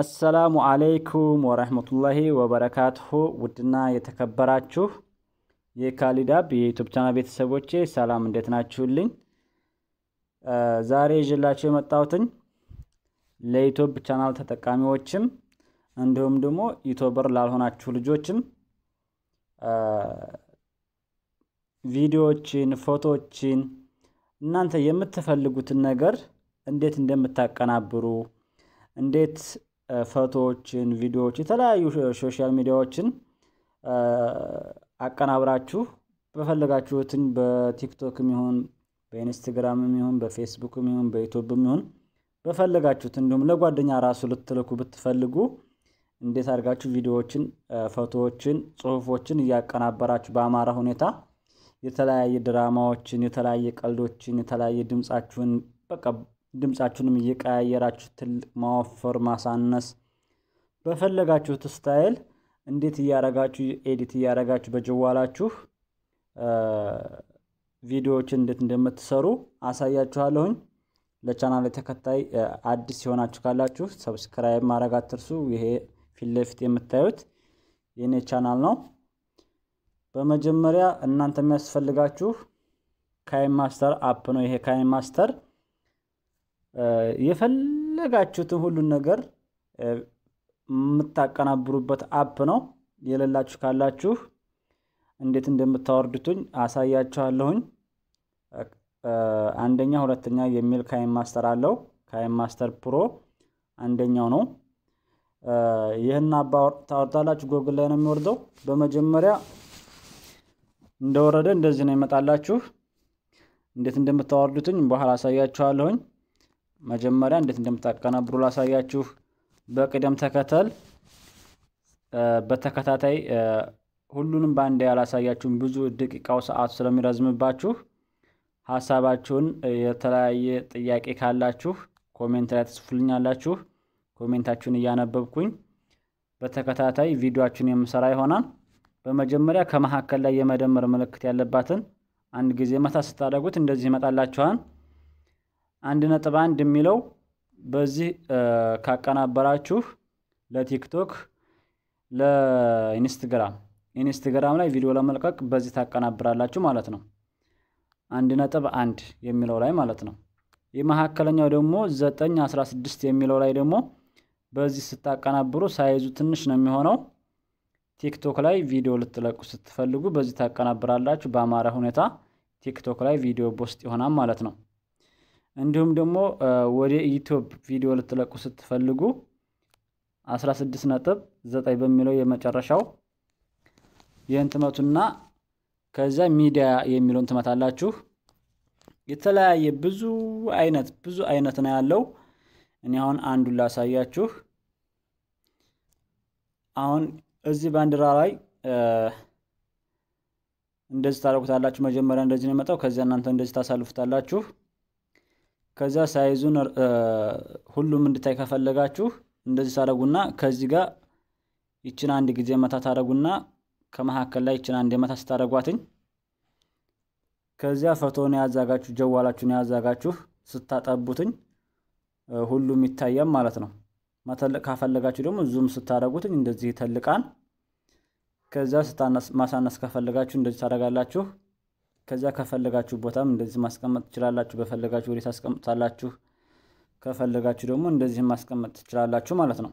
አሰላሙ አለይኩም ወረህመቱላሂ ወበረካቱሁ። ውድና የተከበራችሁ የካሊዳብ የዩቱብ ቻናል ቤተሰቦቼ ሰላም፣ እንዴት ናችሁልኝ? ዛሬ ይዤላችሁ የመጣሁትኝ ለዩቱብ ቻናል ተጠቃሚዎችም እንዲሁም ደግሞ ዩቱበር ላልሆናችሁ ልጆችም ቪዲዮዎችን፣ ፎቶዎችን እናንተ የምትፈልጉትን ነገር እንዴት እንደምታቀናብሩ እንዴት ፎቶዎችን ቪዲዮዎች፣ የተለያዩ ሶሻል ሚዲያዎችን አቀናብራችሁ በፈለጋችሁትን በቲክቶክም ይሁን በኢንስትግራምም ይሁን በፌስቡክም ይሁን በዩቱብም ይሁን በፈለጋችሁት እንዲሁም ለጓደኛ ራሱ ልትልኩ ብትፈልጉ እንዴት አድርጋችሁ ቪዲዮዎችን፣ ፎቶዎችን፣ ጽሁፎችን እያቀናበራችሁ በአማራ ሁኔታ የተለያየ ድራማዎችን፣ የተለያየ ቀልዶችን፣ የተለያየ ድምፃችሁን በቃ ድምፃችሁንም እየቀያየራችሁ ትልቅ ማወፈር፣ ማሳነስ በፈለጋችሁት ስታይል እንዴት እያረጋችሁ ኤዲት እያረጋችሁ በጀዋላችሁ ቪዲዮዎችን እንዴት እንደምትሰሩ አሳያችኋለሁኝ። ለቻናል ተከታይ አዲስ ሲሆናችሁ ካላችሁ ሰብስክራይብ ማድረግ አትርሱ። ይሄ ፊት ለፊት የምታዩት የእኔ ቻናል ነው። በመጀመሪያ እናንተ የሚያስፈልጋችሁ ካይን ማስተር አፕ ነው። ይሄ ካይን ማስተር የፈለጋችሁትን ሁሉን ነገር የምታቀናብሩበት አፕ ነው። የሌላችሁ ካላችሁ እንዴት እንደምታወርዱትኝ አሳያችኋለሁኝ። አንደኛ ሁለተኛ የሚል ካይን ማስተር አለው። ካይን ማስተር ፕሮ አንደኛው ነው። ይህን አባ ታወርዳላችሁ። ጎግል ላይ ነው የሚወርደው። በመጀመሪያ እንደወረደ እንደዚህ ነው ይመጣላችሁ። እንዴት እንደምታወርዱትኝ በኋላ አሳያችኋለሁኝ። መጀመሪያ እንዴት እንደምታቀናብሩ ላሳያችሁ። በቅደም ተከተል በተከታታይ ሁሉንም በአንድ ያላሳያችሁም ብዙ ደቂቃው ሰዓት ስለሚረዝምባችሁ ሀሳባችሁን የተለያየ ጥያቄ ካላችሁ ኮሜንት ላይ ትጽፉልኛላችሁ። ኮሜንታችሁን እያነበብኩኝ በተከታታይ ቪዲዮችሁን የምሰራ ይሆናል። በመጀመሪያ ከመካከል ላይ የመደመር ምልክት ያለባትን አንድ ጊዜ መታ ስታደርጉት እንደዚህ ይመጣላችኋል። አንድ ነጥብ አንድ የሚለው በዚህ ካቀናበራችሁ ለቲክቶክ ለኢንስትግራም ኢንስትግራም ላይ ቪዲዮ ለመልቀቅ በዚህ ታቀናብራላችሁ ማለት ነው። አንድ ነጥብ አንድ የሚለው ላይ ማለት ነው። የመካከለኛው ደግሞ ዘጠኝ አስራ ስድስት የሚለው ላይ ደግሞ በዚህ ስታቀናብሩ ሳይዙ ትንሽ ነው የሚሆነው። ቲክቶክ ላይ ቪዲዮ ልትለቁ ስትፈልጉ በዚህ ታቀናብራላችሁ። በአማረ ሁኔታ ቲክቶክ ላይ ቪዲዮ ቦስጥ ይሆናል ማለት ነው። እንዲሁም ደግሞ ወደ ዩቲዩብ ቪዲዮ ልትለቁ ስትፈልጉ 16 ነጥብ 9 በሚለው የመጨረሻው ይህን ትመቱና ከዚያ ሚዲያ የሚለውን ትመታላችሁ። የተለያየ ብዙ አይነት ብዙ አይነት ነው ያለው። እኔ አሁን አንዱን ላሳያችሁ። አሁን እዚህ ባንዲራ ላይ እንደዚህ ታደርጉታላችሁ። መጀመሪያ እንደዚህ ነው የመጣው። ከዚያ እናንተ እንደዚህ ታሳልፉታላችሁ። ከዛ ሳይዙን ሁሉም እንድታይ ከፈለጋችሁ እንደዚህ ታደረጉና ከዚህ ጋር ይችን አንድ ጊዜ መታ ታደረጉና ከመካከል ላይ ይችን አንድ መታ ስታደረጓትኝ ከዚያ ፎቶውን ያዛጋችሁ ጀዋላችሁን ያዛጋችሁ ስታጠቡትኝ ሁሉም ይታያል ማለት ነው። መተለቅ ካፈለጋችሁ ደግሞ ዙም ስታደረጉትኝ እንደዚህ ይተልቃል። ከዚያ ማሳነስ ከፈለጋችሁ እንደዚህ ታደረጋላችሁ። ከዚያ ከፈለጋችሁ ቦታም እንደዚህ ማስቀመጥ ትችላላችሁ። በፈለጋችሁ ወዴት አስቀምጣላችሁ ከፈለጋችሁ ደግሞ እንደዚህ ማስቀመጥ ትችላላችሁ ማለት ነው።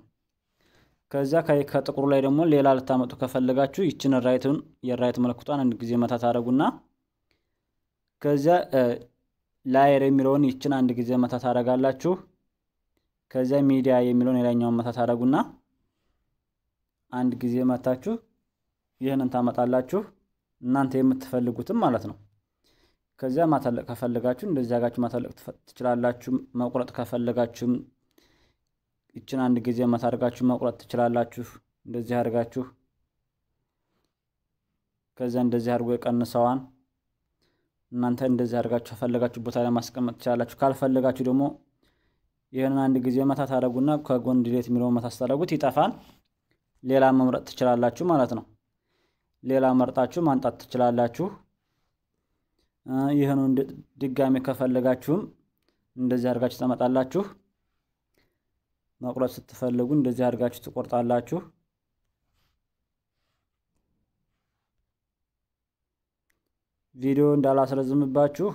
ከዚያ ከጥቁሩ ላይ ደግሞ ሌላ ልታመጡ ከፈለጋችሁ ይችን ራይትን የራይት ምልክቷን አንድ ጊዜ መታ ታደረጉና ከዚያ ላየር የሚለውን ይችን አንድ ጊዜ መታ ታደረጋላችሁ። ከዚያ ሚዲያ የሚለውን የላይኛውን መታ ታደረጉና አንድ ጊዜ መታችሁ ይህንን ታመጣላችሁ። እናንተ የምትፈልጉትም ማለት ነው። ከዚያ ማተለቅ ከፈለጋችሁ እንደዚህ አጋችሁ ማተለቅ ትችላላችሁ። መቁረጥ ከፈለጋችሁም ይችን አንድ ጊዜ መታርጋችሁ መቁረጥ ትችላላችሁ። እንደዚህ አድርጋችሁ ከዚያ እንደዚህ አድርጎ የቀንሰዋን እናንተ እንደዚህ አድርጋችሁ ከፈለጋችሁ ቦታ ላይ ማስቀመጥ ትችላላችሁ። ካልፈለጋችሁ ደግሞ ይህንን አንድ ጊዜ መታ ታደረጉና ከጎን ዲሌት የሚለውን መታ ስታደረጉት ይጠፋል። ሌላ መምረጥ ትችላላችሁ ማለት ነው። ሌላ መርጣችሁ ማንጣት ትችላላችሁ። ይህኑ ድጋሚ ከፈለጋችሁም እንደዚህ አድርጋችሁ ትመጣላችሁ። መቁረጥ ስትፈልጉ እንደዚህ አድርጋችሁ ትቆርጣላችሁ። ቪዲዮ እንዳላስረዝምባችሁ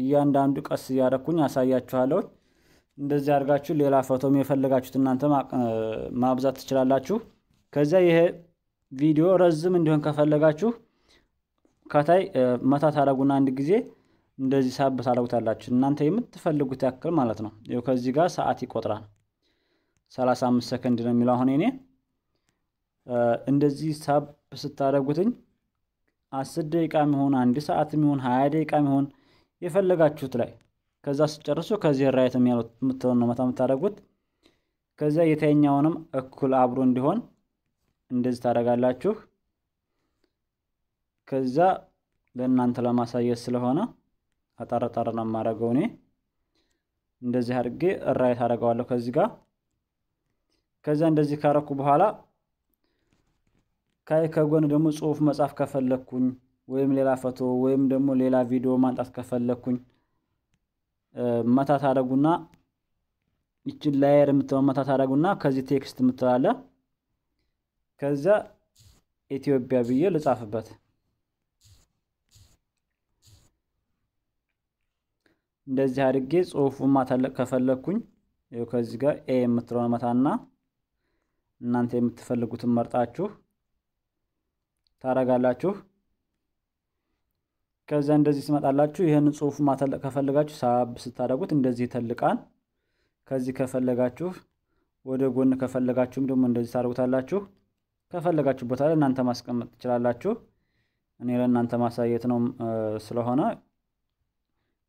እያንዳንዱ ቀስ እያደረኩኝ አሳያችኋለሁ። እንደዚህ አድርጋችሁ ሌላ ፎቶም የፈለጋችሁት እናንተ ማብዛት ትችላላችሁ። ከዚያ ይሄ ቪዲዮ ረዝም እንዲሆን ከፈለጋችሁ ከታይ መታ ታደረጉና አንድ ጊዜ እንደዚህ ሳብ ታደረጉታላችሁ። እናንተ የምትፈልጉት ያክል ማለት ነው። ው ከዚህ ጋር ሰዓት ይቆጥራል። 35 ሰከንድ ነው የሚለው። አሁን እኔ እንደዚህ ሳብ ስታደረጉትኝ አስር ደቂቃ የሚሆን አንድ ሰዓት የሚሆን ሀያ ደቂቃ የሚሆን የፈለጋችሁት ላይ ከዛ ስጨርሱ ከዚህ ራየት የሚያሉት የምትሆን ነው መታ የምታደርጉት። ከዚያ የተኛውንም እኩል አብሮ እንዲሆን እንደዚህ ታደርጋላችሁ። ከዛ ለእናንተ ለማሳየት ስለሆነ አጠረጠረ ነው የማደርገው እኔ እንደዚህ አድርጌ እራይ ታደርገዋለሁ ከዚህ ጋር። ከዛ እንደዚህ ካረኩ በኋላ ከይ ከጎን ደግሞ ጽሁፍ መጻፍ ከፈለኩኝ ወይም ሌላ ፎቶ ወይም ደግሞ ሌላ ቪዲዮ ማንጣት ከፈለኩኝ መታ ታደርጉና ይችን ላየር የምትለው ታደርጉና ከዚህ ቴክስት የምትላለ ከዛ ኢትዮጵያ ብዬ ልጻፍበት። እንደዚህ አድርጌ ጽሁፉን ማተለቅ ከፈለግኩኝ ከዚ ከዚህ ጋር ኤ የምትለው መታና እናንተ የምትፈልጉትን መርጣችሁ ታረጋላችሁ። ከዚያ እንደዚህ ሲመጣላችሁ ይህንን ጽሁፍ ማተለቅ ከፈለጋችሁ ሳብ ስታደርጉት እንደዚህ ይተልቃል። ከዚህ ከፈለጋችሁ ወደ ጎን ከፈለጋችሁም ደግሞ እንደዚህ ታደርጉታላችሁ። ከፈለጋችሁ ቦታ ላይ እናንተ ማስቀመጥ ትችላላችሁ። እኔ ለእናንተ ማሳየት ነው ስለሆነ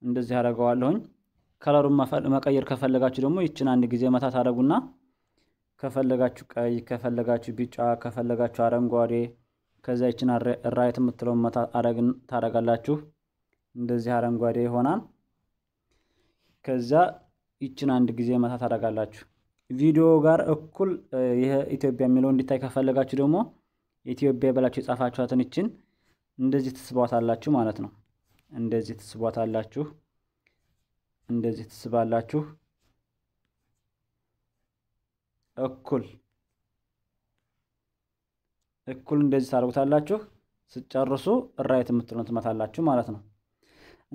እንደዚህ አደርገዋለሁኝ። ከለሩን መቀየር ከፈለጋችሁ ደግሞ ይችን አንድ ጊዜ መታት አደረጉና ከፈለጋችሁ ቀይ፣ ከፈለጋችሁ ቢጫ፣ ከፈለጋችሁ አረንጓዴ ከዛ ይችን ራይት የምትለውን መታ አረግን ታደርጋላችሁ። እንደዚህ አረንጓዴ ይሆናል። ከዚያ ይችን አንድ ጊዜ መታ ታደርጋላችሁ። ቪዲዮ ጋር እኩል ይህ ኢትዮጵያ የሚለው እንዲታይ ከፈለጋችሁ ደግሞ ኢትዮጵያ ብላችሁ የጻፋችኋትን ይችን እንደዚህ ትስቧታላችሁ ማለት ነው። እንደዚህ ትስቧታላችሁ፣ እንደዚህ ትስባላችሁ። እኩል እኩል እንደዚህ ታርጉታላችሁ ስጨርሱ ራይት የምትሉን ትመታላችሁ ማለት ነው።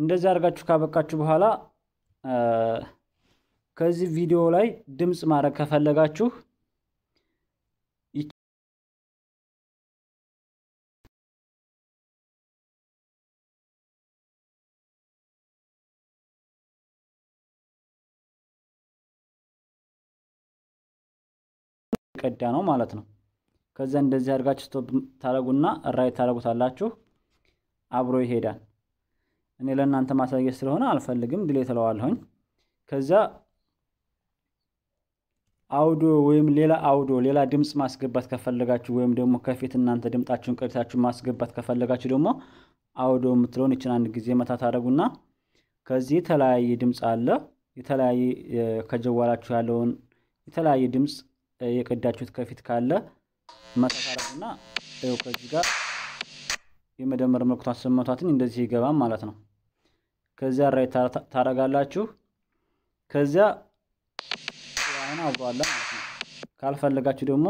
እንደዚህ አድርጋችሁ ካበቃችሁ በኋላ ከዚህ ቪዲዮ ላይ ድምፅ ማድረግ ከፈለጋችሁ ቀዳ ነው ማለት ነው። ከዛ እንደዚህ አድርጋችሁ ስቶፕ ታደረጉና ራይት ታደረጉታላችሁ። አብሮ ይሄዳል። እኔ ለእናንተ ማሳየት ስለሆነ አልፈልግም፣ ድሌ ትለዋለሁኝ ከዛ አውዶ ወይም ሌላ አውዶ ሌላ ድምፅ ማስገባት ከፈለጋችሁ ወይም ደግሞ ከፊት እናንተ ድምጣችሁን ቀድታችሁ ማስገባት ከፈለጋችሁ ደግሞ አውዶ የምትለውን ይችን አንድ ጊዜ መታ ታደረጉና ከዚህ የተለያየ ድምፅ አለ። የተለያየ ከጀዋላችሁ ያለውን የተለያየ ድምፅ የቀዳችሁት ከፊት ካለ መታ ታደረጉና ከዚህ ጋር የመደመር ምልክቷን ስመቷትን እንደዚህ ይገባም ማለት ነው። ከዚያ ራይ ታረጋላችሁ። ከዚያ ስለሆነ አብሮ ማለት ነው። ካልፈለጋችሁ ደግሞ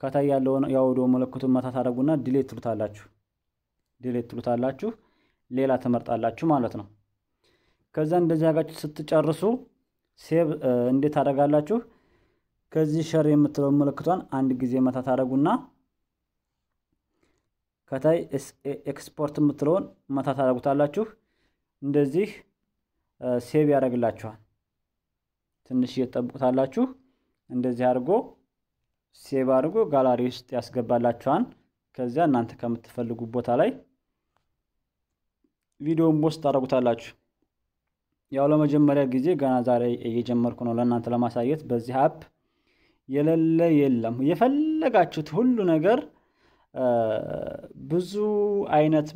ከታይ ያለውን የአውዲዮ ምልክቱን መታ ታደርጉና ዲሌት ትሉታላችሁ። ዲሌት ትሉታላችሁ። ሌላ ትመርጣላችሁ ማለት ነው። ከዛ እንደዚህ አጋችሁ ስትጨርሱ ሴቭ እንዴት ታደርጋላችሁ? ከዚህ ሸር የምትለው ምልክቷን አንድ ጊዜ መታ ታደርጉና ከታይ ኤክስፖርት የምትለውን መታ ታደርጉታላችሁ። እንደዚህ ሴቭ ያደርግላችኋል። ትንሽ እየጠብቁታላችሁ። እንደዚህ አድርጎ ሴቭ አድርጎ ጋላሪ ውስጥ ያስገባላችኋን። ከዚያ እናንተ ከምትፈልጉ ቦታ ላይ ቪዲዮን ፖስት ታደርጉታላችሁ። ያው ለመጀመሪያ ጊዜ ገና ዛሬ እየጀመርኩ ነው ለእናንተ ለማሳየት። በዚህ አፕ የሌለ የለም። የፈለጋችሁት ሁሉ ነገር ብዙ አይነት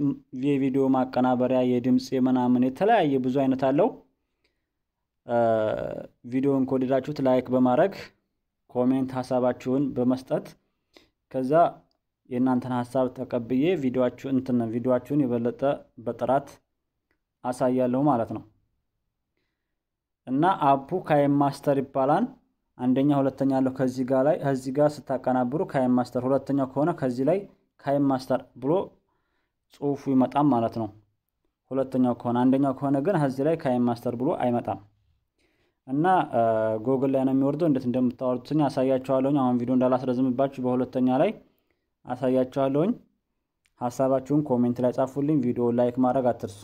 የቪዲዮ ማቀናበሪያ፣ የድምፅ፣ የምናምን የተለያየ ብዙ አይነት አለው። ቪዲዮን ከወደዳችሁት ላይክ በማድረግ ኮሜንት ሀሳባችሁን በመስጠት ከዛ የእናንተን ሀሳብ ተቀብዬ ቪዲዮችሁን እንትን ቪዲዮችሁን የበለጠ በጥራት አሳያለሁ ማለት ነው። እና አፑ ካይም ማስተር ይባላል። አንደኛ ሁለተኛ ያለው ከዚህ ጋር ላይ ከዚህ ጋር ስታቀናብሩ ካይም ማስተር ሁለተኛው ከሆነ ከዚህ ላይ ካይም ማስተር ብሎ ጽሁፉ ይመጣም ማለት ነው። ሁለተኛው ከሆነ አንደኛው ከሆነ ግን ከዚህ ላይ ካይም ማስተር ብሎ አይመጣም። እና ጎግል ላይ ነው የሚወርደው። እንዴት እንደምታወርዱትኝ አሳያችኋለሁኝ። አሁን ቪዲዮ እንዳላስረዝምባችሁ በሁለተኛ ላይ አሳያችኋለሁኝ። ሀሳባችሁን ኮሜንት ላይ ጻፉልኝ። ቪዲዮ ላይክ ማድረግ አትርሱ።